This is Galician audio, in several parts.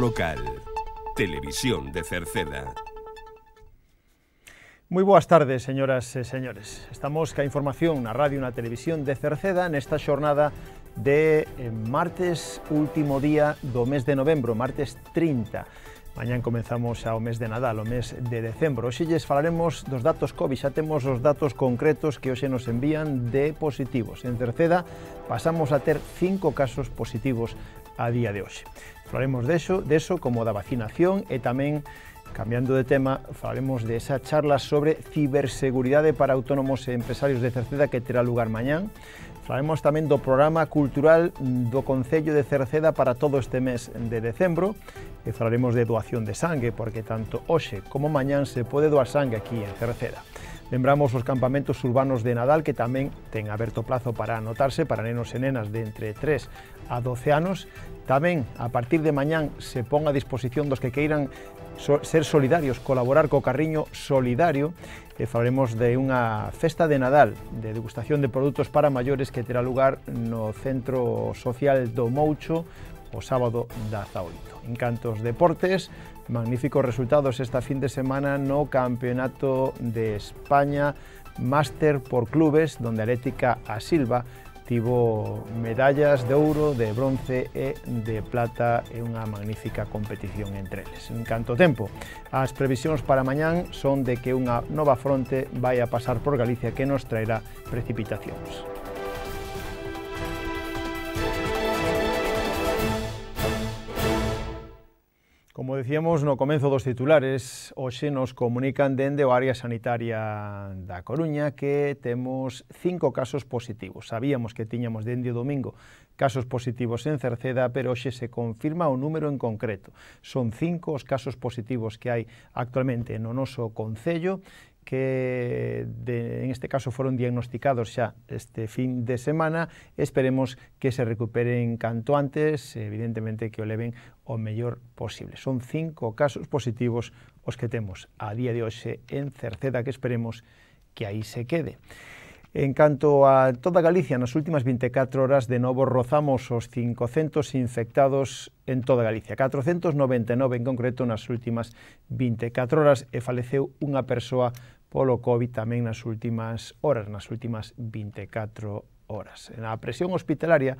local. Televisión de Cerceda. Moi boas tardes, señoras e señores. Estamos ca información na radio e na televisión de Cerceda nesta xornada de eh, martes último día do mes de novembro, martes 30. Mañán comenzamos ao mes de Nadal, o mes de decembro. Hoxe lles falaremos dos datos COVID, xa temos os datos concretos que hoxe nos envían de positivos. En Cerceda pasamos a ter cinco casos positivos a día de hoxe. Hablaremos de eso, de eso como da vacinación y también cambiando de tema, hablaremos de esa charla sobre ciberseguridad para autónomos e empresarios de Cerceda que terá lugar mañana. Hablaremos también do programa cultural do Concello de Cerceda para todo este mes de decembro e falaremos de doación de sangre, porque tanto hoy como mañana se puede doar sangre aquí en Cerceda. Lembramos os campamentos urbanos de Nadal que tamén ten aberto plazo para anotarse para nenos e nenas de entre 3 a 12 anos. Tamén, a partir de mañán, se pon a disposición dos que queiran ser solidarios, colaborar co Carriño Solidario, e falaremos de unha festa de Nadal de degustación de produtos para maiores que terá lugar no Centro Social do Moucho o sábado da 8. En cantos deportes, Magníficos resultados esta fin de semana no campeonato de España máster por clubes donde Arética a Silva tivo medallas de ouro, de bronce e de plata e unha magnífica competición entre eles. En canto tempo, as previsións para mañán son de que unha nova fronte vai a pasar por Galicia que nos traerá precipitacións. Como decíamos no comenzo dos titulares, hoxe nos comunican dende o área sanitaria da Coruña que temos cinco casos positivos. Sabíamos que tiñamos dende o domingo casos positivos en Cerceda, pero hoxe se confirma o número en concreto. Son cinco os casos positivos que hai actualmente no noso Concello que de, en este caso foron diagnosticados xa este fin de semana. Esperemos que se recuperen canto antes, evidentemente que o leven o mellor posible. Son cinco casos positivos os que temos a día de hoxe en Cerceda, que esperemos que aí se quede. En canto a toda Galicia, nas últimas 24 horas de novo rozamos os 500 infectados en toda Galicia, 499 en concreto nas últimas 24 horas e faleceu unha persoa polo COVID tamén nas últimas horas, nas últimas 24 horas. Na presión hospitalaria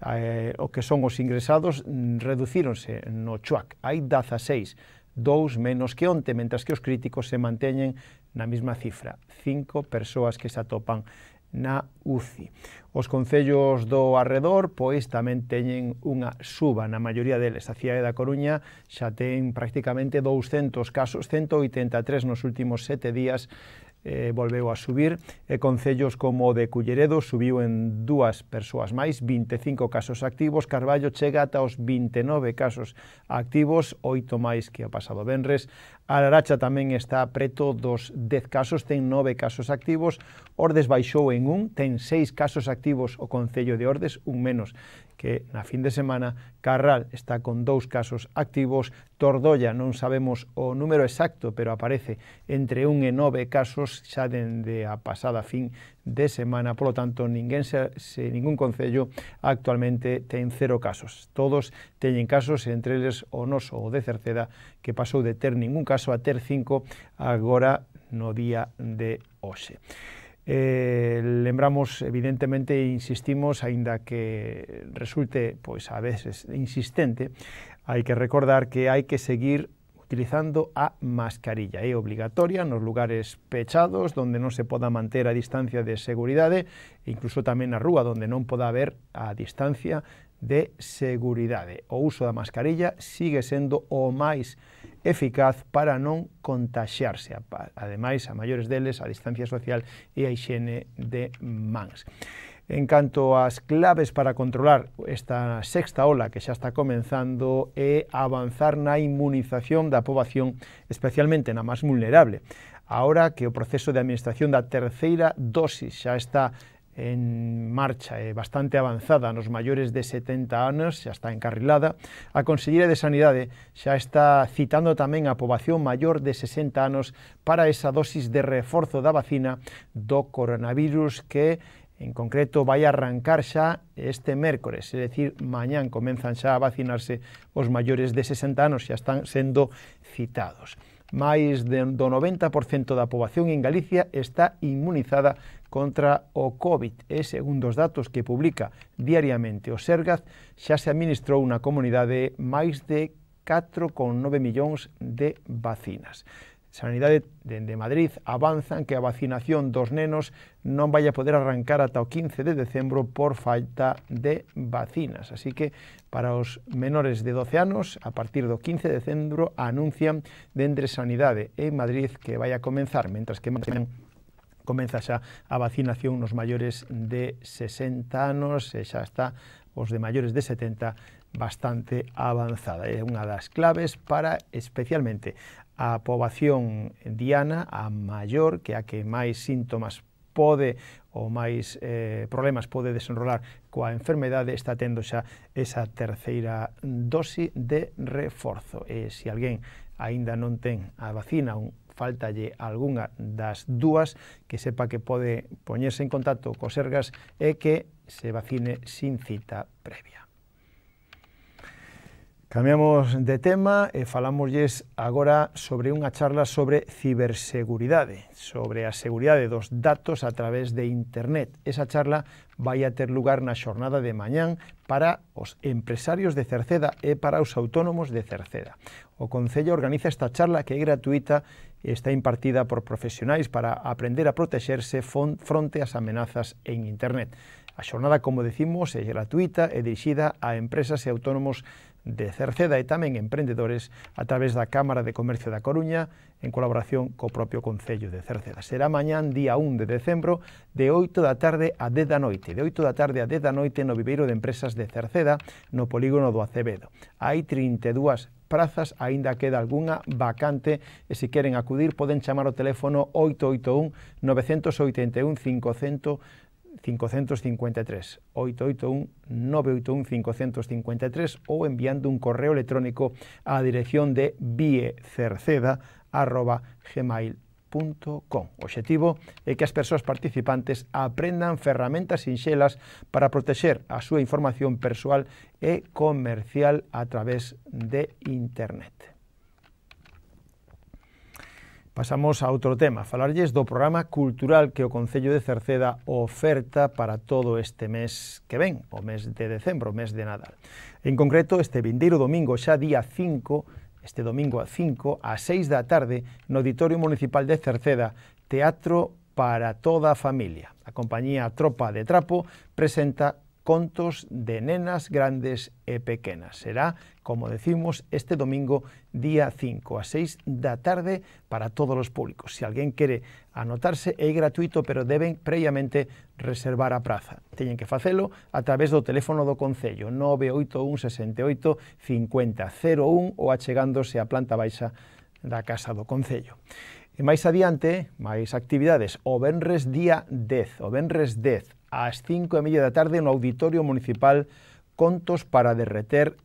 eh, o que son os ingresados mm, reducíronse no Chuac, hai 16, dous menos que onte, mentras que os críticos se manteñen na mesma cifra, cinco persoas que se atopan na UCI. Os concellos do arredor, pois, tamén teñen unha suba, na maioría deles. A cidade da Coruña xa ten prácticamente 200 casos, 183 nos últimos sete días eh, volveu a subir e eh, concellos como o de Culleredo subiu en dúas persoas máis, 25 casos activos, Carballo chega ata os 29 casos activos, oito máis que o pasado Benres, Araracha tamén está preto dos 10 casos, ten 9 casos activos, Ordes baixou en un, ten 6 casos activos o Concello de Ordes, un menos que na fin de semana Carral está con dous casos activos, Tordolla non sabemos o número exacto, pero aparece entre un e nove casos xa dende a pasada fin de semana, polo tanto, ninguén se, se ningún concello actualmente ten cero casos. Todos teñen casos, entre eles o noso o de Cerceda, que pasou de ter ningún caso a ter cinco agora no día de hoxe. Eh, lembramos, evidentemente, e insistimos, ainda que resulte, pues a veces insistente, hay que recordar que hay que seguir utilizando a mascarilla. É obligatoria los lugares pechados, donde no se pueda manter a distancia de seguridad, e incluso también na rúa, donde no pueda haber a distancia de seguridade. O uso da mascarilla sigue sendo o máis eficaz para non contaxiarse. Ademais, a maiores deles, a distancia social e a higiene de mans. En canto ás claves para controlar esta sexta ola que xa está comenzando é avanzar na inmunización da poboación, especialmente na máis vulnerable. Ahora que o proceso de administración da terceira dosis xa está en marcha e bastante avanzada nos maiores de 70 anos, xa está encarrilada, a Conselleira de Sanidade xa está citando tamén a poboación maior de 60 anos para esa dosis de reforzo da vacina do coronavirus que En concreto, vai arrancar xa este mércores, é dicir, mañán comenzan xa a vacinarse os maiores de 60 anos, xa están sendo citados. Mais do 90% da poboación en Galicia está inmunizada contra o COVID e, segundo os datos que publica diariamente o Sergaz, xa se administrou na comunidade máis de 4,9 millóns de vacinas. Sanidade de Madrid avanzan que a vacinación dos nenos non vai a poder arrancar ata o 15 de decembro por falta de vacinas. Así que para os menores de 12 anos, a partir do 15 de decembro, anuncian dende Sanidade en Madrid que vai a comenzar, mentras que comeza xa a vacinación nos maiores de 60 anos e xa está os de maiores de 70 bastante avanzada. É unha das claves para especialmente a poboación diana, a maior, que a que máis síntomas pode ou máis eh, problemas pode desenrolar coa enfermedade, está tendo xa esa terceira dosi de reforzo. E se alguén aínda non ten a vacina, faltalle algunha das dúas que sepa que pode poñerse en contacto co Sergas e que se vacine sin cita previa. Cambiamos de tema e falamoslles agora sobre unha charla sobre ciberseguridade, sobre a seguridade dos datos a través de internet. Esa charla vai a ter lugar na xornada de mañán para os empresarios de Cerceda e para os autónomos de Cerceda. O Concello organiza esta charla que é gratuita está impartida por profesionais para aprender a protexerse fronte ás amenazas en Internet. A xornada, como decimos, é gratuita e dirixida a empresas e autónomos de Cerceda e tamén emprendedores a través da Cámara de Comercio da Coruña en colaboración co propio Concello de Cerceda. Será mañán día 1 de decembro de 8 da tarde a 10 da noite, de 8 da tarde a 10 da noite no viveiro de empresas de Cerceda no polígono do Acevedo. Hai 32 prazas, aínda queda algunha vacante e se queren acudir poden chamar o teléfono 881 981 500 553 881 981 553 ou enviando un correo electrónico á dirección de biecerceda arroba gmail.com www.ferramentassinxelas.com. O objetivo é que as persoas participantes aprendan ferramentas sinxelas para protexer a súa información persoal e comercial a través de Internet. Pasamos a outro tema, falarlles do programa cultural que o Concello de Cerceda oferta para todo este mes que ven, o mes de decembro, o mes de Nadal. En concreto, este vindeiro domingo, xa día 5, este domingo a 5 a 6 de la tarde en Auditorio Municipal de Cerceda, Teatro para toda familia. La compañía Tropa de Trapo presenta contos de nenas grandes e pequenas. Será, como decimos, este domingo día 5 a 6 da tarde para todos os públicos. Se alguén quere anotarse, é gratuito, pero deben previamente reservar a praza. Teñen que facelo a través do teléfono do Concello 981 68 ou achegándose á planta baixa da Casa do Concello. E máis adiante, máis actividades, o Benres día 10, o Benres 10, ás 5 e media da tarde no Auditorio Municipal Contos para derreter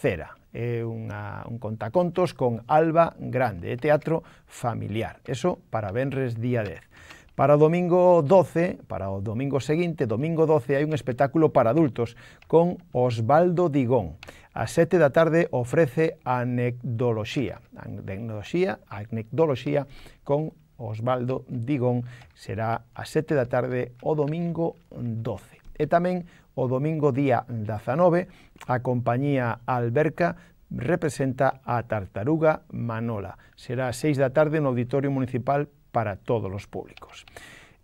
cera. É unha, un contacontos con Alba Grande, é teatro familiar. Eso para Benres día 10. Para o domingo 12, para o domingo seguinte, domingo 12, hai un espectáculo para adultos con Osvaldo Digón. A sete da tarde ofrece anecdoloxía, anecdoloxía, anecdoloxía con Osvaldo Digón. Será a sete da tarde o domingo 12. E tamén o domingo día 19, a compañía Alberca representa a Tartaruga Manola. Será a seis da tarde no Auditorio Municipal para todos los públicos.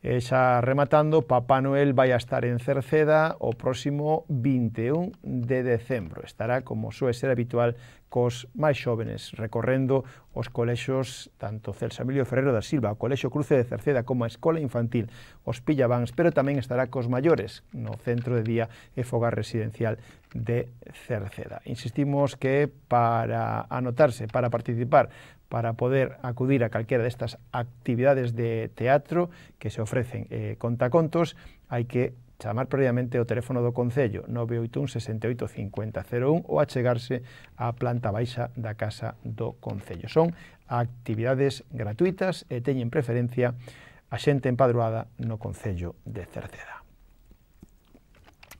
Esa rematando, Papá Noel vaya a estar en Cerceda o próximo 21 de diciembre Estará, como suele ser habitual, cos máis xóvenes, recorrendo os colexos tanto Celso Emilio Ferrero da Silva, o Colexo Cruce de Cerceda como a Escola Infantil, os Pillabans, pero tamén estará cos maiores no Centro de Día e Fogar Residencial de Cerceda. Insistimos que para anotarse, para participar, para poder acudir a calquera destas actividades de teatro que se ofrecen eh, contacontos, hai que chamar previamente o teléfono do Concello 981 68 ou achegarse á planta baixa da Casa do Concello. Son actividades gratuitas e teñen preferencia a xente empadroada no Concello de Cerceda.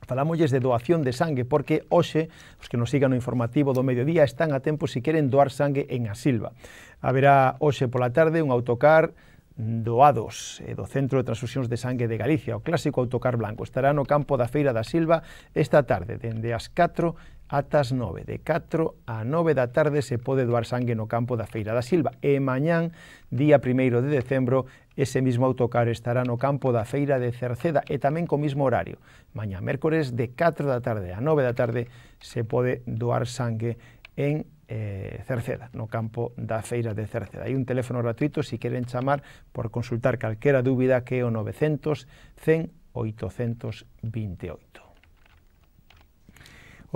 Falamos de doación de sangue porque hoxe os que nos sigan o informativo do mediodía están a tempo se queren doar sangue en a Silva. Haberá hoxe pola tarde un autocar doados eh, do Centro de Transfusións de Sangue de Galicia, o clásico autocar blanco. Estará no campo da Feira da Silva esta tarde, dende as 4 ata as 9. De 4 a 9 da tarde se pode doar sangue no campo da Feira da Silva. E mañán, día 1 de decembro, ese mismo autocar estará no campo da Feira de Cerceda e tamén co mismo horario. Mañá, mércores, de 4 da tarde a 9 da tarde se pode doar sangue en eh, Cerceda, no campo da Feira de Cerceda. Hai un teléfono gratuito se si queren chamar por consultar calquera dúbida que é o 900 100 828.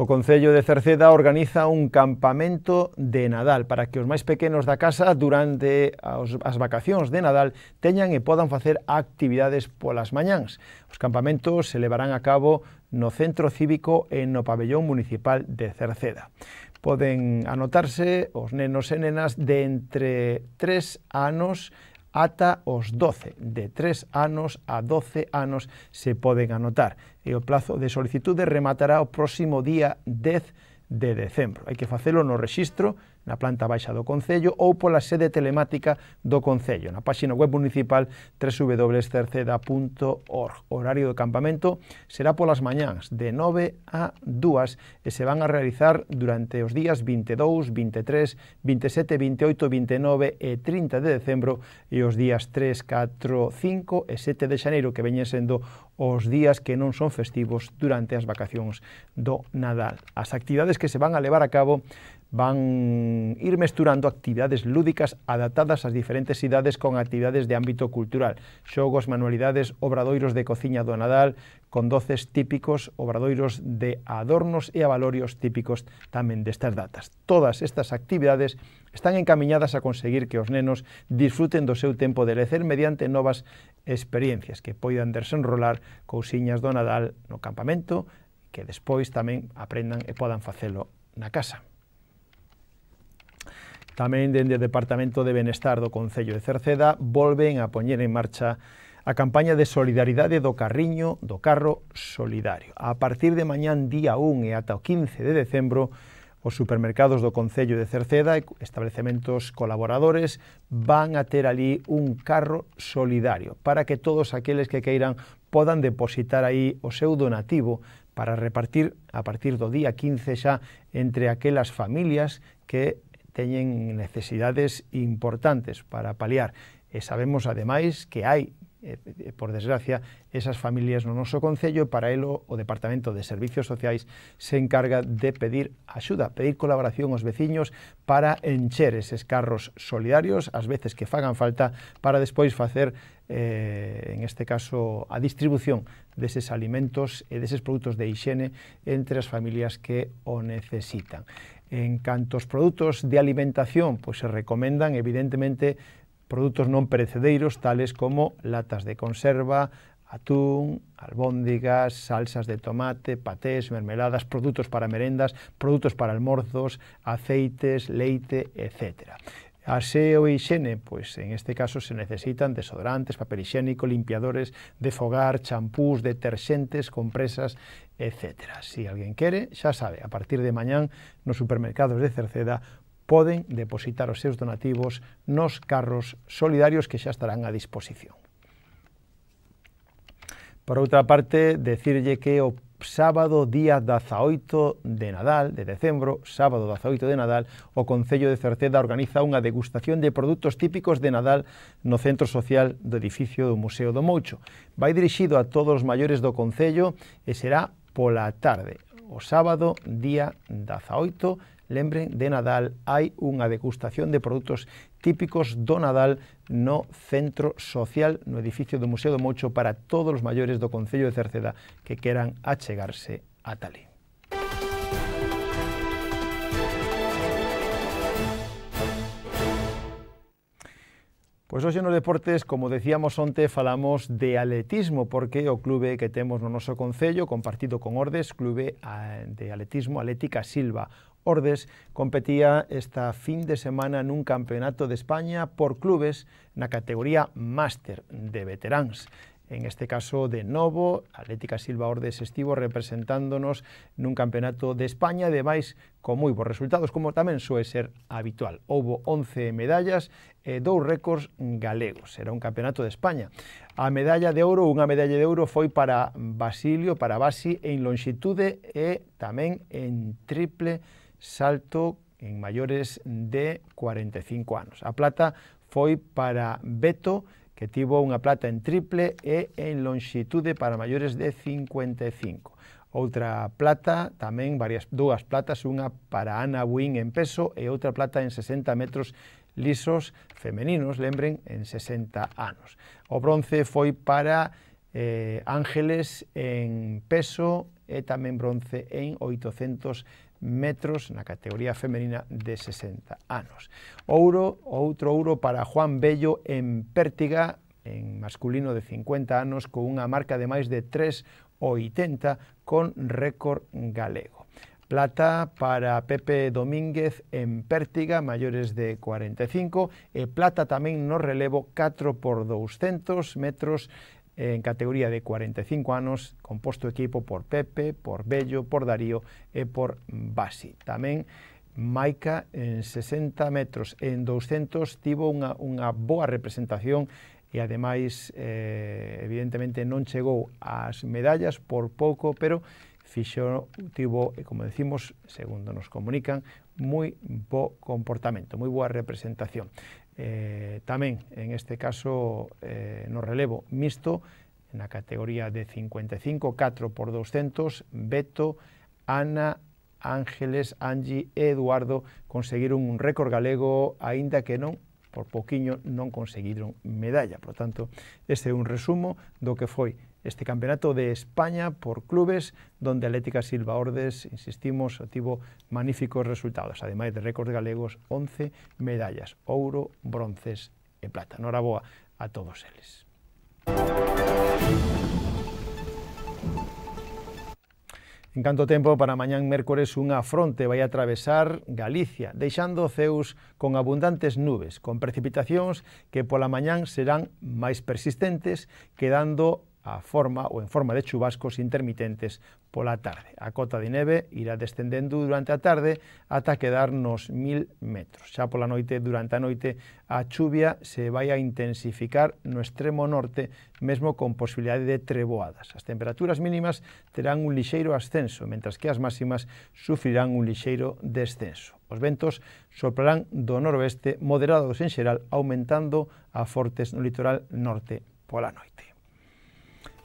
O Concello de Cerceda organiza un campamento de Nadal para que os máis pequenos da casa durante as, vacacións de Nadal teñan e podan facer actividades polas mañáns. Os campamentos se levarán a cabo no Centro Cívico e no Pabellón Municipal de Cerceda poden anotarse os nenos e nenas de entre 3 anos ata os 12. De 3 anos a 12 anos se poden anotar. E o plazo de solicitude rematará o próximo día 10 de decembro. Hai que facelo no rexistro na planta baixa do Concello ou pola sede telemática do Concello, na páxina web municipal www.cerceda.org. O horario do campamento será polas mañáns de 9 a 2 e se van a realizar durante os días 22, 23, 27, 28, 29 e 30 de decembro e os días 3, 4, 5 e 7 de xaneiro que veñen sendo os días que non son festivos durante as vacacións do Nadal. As actividades que se van a levar a cabo van ir mesturando actividades lúdicas adaptadas ás diferentes idades con actividades de ámbito cultural, xogos, manualidades, obradoiros de cociña do Nadal, con doces típicos, obradoiros de adornos e avalorios típicos tamén destas datas. Todas estas actividades están encaminhadas a conseguir que os nenos disfruten do seu tempo de lecer mediante novas experiencias que poidan desenrolar cousiñas do Nadal no campamento, que despois tamén aprendan e podan facelo na casa. Tamén dende o Departamento de Benestar do Concello de Cerceda volven a poñer en marcha a campaña de solidaridade do Carriño do Carro Solidario. A partir de mañán día 1 e ata o 15 de decembro, os supermercados do Concello de Cerceda e establecementos colaboradores van a ter ali un carro solidario para que todos aqueles que queiran podan depositar aí o seu donativo para repartir a partir do día 15 xa entre aquelas familias que teñen necesidades importantes para paliar. E sabemos, ademais, que hai eh, por desgracia, esas familias no noso Concello e para elo o Departamento de Servicios Sociais se encarga de pedir axuda, pedir colaboración aos veciños para encher eses carros solidarios, as veces que fagan falta, para despois facer, eh, en este caso, a distribución deses alimentos e deses produtos de higiene entre as familias que o necesitan. En canto aos produtos de alimentación, pois se recomendan evidentemente produtos non perecedeiros tales como latas de conserva, atún, albóndigas, salsas de tomate, patés, mermeladas, produtos para merendas, produtos para almorzos, aceites, leite, etc. Aseo e higiene, pues pois, en este caso se necesitan desodorantes, papel higiénico, limpiadores de fogar, champús, detergentes, compresas, etc. Si alguén quere, xa sabe, a partir de mañán nos supermercados de Cerceda poden depositar os seus donativos nos carros solidarios que xa estarán a disposición. Por outra parte, decirlle que o sábado día 18 de Nadal, de decembro, sábado 18 de Nadal, o Concello de Cerceda organiza unha degustación de produtos típicos de Nadal no Centro Social do Edificio do Museo do Moucho. Vai dirixido a todos os maiores do Concello e será pola tarde, o sábado día 18 Lembren, de Nadal hai unha degustación de produtos típicos do Nadal no Centro Social, no edificio do Museo do Moucho, para todos os maiores do Concello de Cerceda que queran achegarse a Talí. Pois hoxe nos deportes, como decíamos onte, falamos de atletismo, porque o clube que temos no noso Concello, compartido con Ordes, Clube eh, de Atletismo Atlética Silva, Ordes competía esta fin de semana nun campeonato de España por clubes na categoría máster de veteráns. En este caso, de novo, Atlética Silva Ordes estivo representándonos nun campeonato de España, de Baix con moi bons resultados, como tamén soe ser habitual. Houbo 11 medallas e dous récords galegos. Era un campeonato de España. A medalla de ouro, unha medalla de ouro foi para Basilio, para Basi, en longitude e tamén en triple medalla salto en maiores de 45 anos. A plata foi para Beto, que tivo unha plata en triple e en longitude para maiores de 55. Outra plata, tamén varias dúas platas, unha para Ana Buín en peso e outra plata en 60 metros lisos femeninos, lembren, en 60 anos. O bronce foi para eh, Ángeles en peso e tamén bronce en 800 metros metros na categoría femenina de 60 anos. Ouro, outro ouro para Juan Bello en Pértiga, en masculino de 50 anos, con unha marca de máis de 3,80 con récord galego. Plata para Pepe Domínguez en Pértiga, maiores de 45, e plata tamén no relevo 4 por 200 metros en categoría de 45 anos, composto equipo por Pepe, por Bello, por Darío e por Basi. Tamén Maica en 60 metros e en 200 tivo unha, unha boa representación e ademais eh, evidentemente non chegou ás medallas por pouco, pero fixo, tivo, como decimos, segundo nos comunican, moi bo comportamento, moi boa representación eh, tamén, en este caso, eh, no relevo mixto, na categoría de 55, 4 por 200, Beto, Ana, Ángeles, Angie e Eduardo conseguiron un récord galego, aínda que non por poquiño non conseguiron medalla. Por tanto, este é un resumo do que foi este campeonato de España por clubes donde Atlética Silva Ordes, insistimos, obtuvo magníficos resultados, ademais de récords galegos, 11 medallas, ouro, bronces e plata. Noraboa a todos eles. En canto tempo, para mañán mércores unha fronte vai atravesar Galicia, deixando ceus con abundantes nubes, con precipitacións que pola mañán serán máis persistentes, quedando a forma ou en forma de chubascos intermitentes pola tarde. A cota de neve irá descendendo durante a tarde ata quedar nos 1000 metros. Xa pola noite, durante a noite, a chuvia se vai a intensificar no extremo norte, mesmo con posibilidade de treboadas. As temperaturas mínimas terán un lixeiro ascenso, mentras que as máximas sufrirán un lixeiro descenso. Os ventos soplarán do noroeste moderados en xeral, aumentando a fortes no litoral norte pola noite.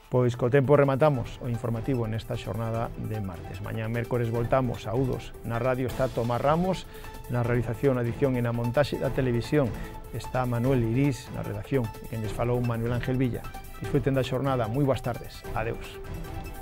Pois co tempo rematamos o informativo nesta xornada de martes. Mañá mércores voltamos a Udos. Na radio está Tomás Ramos, na realización, adición e na montaxe da televisión está Manuel Iris, na redacción, quen desfalou falou Manuel Ángel Villa. Disfruten da xornada, moi boas tardes. Adeus.